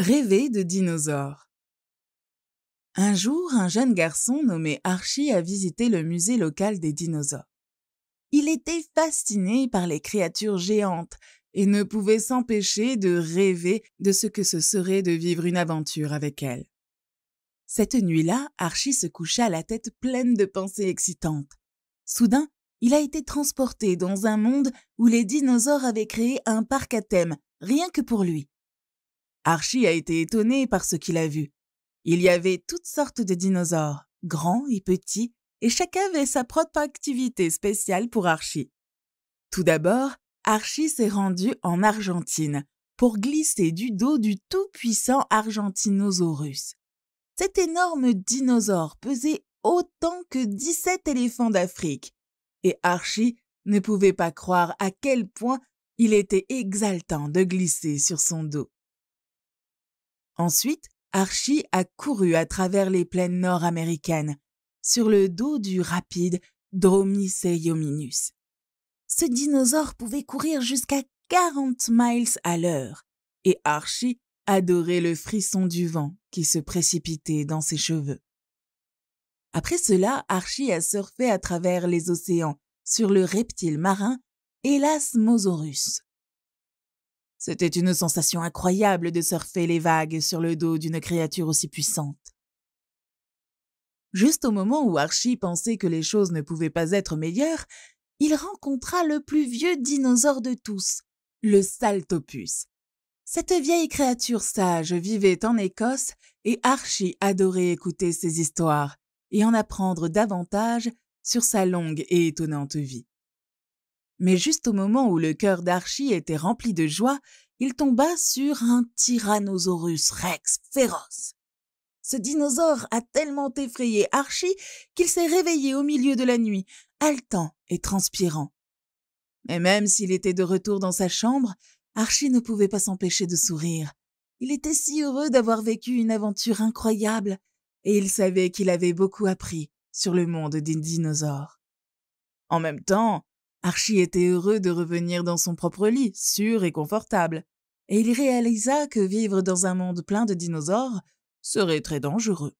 Rêver de dinosaures. Un jour, un jeune garçon nommé Archie a visité le musée local des dinosaures. Il était fasciné par les créatures géantes et ne pouvait s'empêcher de rêver de ce que ce serait de vivre une aventure avec elles. Cette nuit-là, Archie se coucha la tête pleine de pensées excitantes. Soudain, il a été transporté dans un monde où les dinosaures avaient créé un parc à thème, rien que pour lui. Archie a été étonné par ce qu'il a vu. Il y avait toutes sortes de dinosaures, grands et petits, et chacun avait sa propre activité spéciale pour Archie. Tout d'abord, Archie s'est rendu en Argentine pour glisser du dos du tout-puissant Argentinosaurus. Cet énorme dinosaure pesait autant que 17 éléphants d'Afrique, et Archie ne pouvait pas croire à quel point il était exaltant de glisser sur son dos. Ensuite, Archie a couru à travers les plaines nord-américaines, sur le dos du rapide Dromiseominus. Ce dinosaure pouvait courir jusqu'à 40 miles à l'heure, et Archie adorait le frisson du vent qui se précipitait dans ses cheveux. Après cela, Archie a surfé à travers les océans sur le reptile marin Elasmosaurus. C'était une sensation incroyable de surfer les vagues sur le dos d'une créature aussi puissante. Juste au moment où Archie pensait que les choses ne pouvaient pas être meilleures, il rencontra le plus vieux dinosaure de tous, le Saltopus. Cette vieille créature sage vivait en Écosse et Archie adorait écouter ses histoires et en apprendre davantage sur sa longue et étonnante vie mais juste au moment où le cœur d'Archie était rempli de joie, il tomba sur un tyrannosaurus rex féroce. Ce dinosaure a tellement effrayé Archie qu'il s'est réveillé au milieu de la nuit, haletant et transpirant. Mais même s'il était de retour dans sa chambre, Archie ne pouvait pas s'empêcher de sourire. Il était si heureux d'avoir vécu une aventure incroyable, et il savait qu'il avait beaucoup appris sur le monde des dinosaures. En même temps, Archie était heureux de revenir dans son propre lit, sûr et confortable, et il réalisa que vivre dans un monde plein de dinosaures serait très dangereux.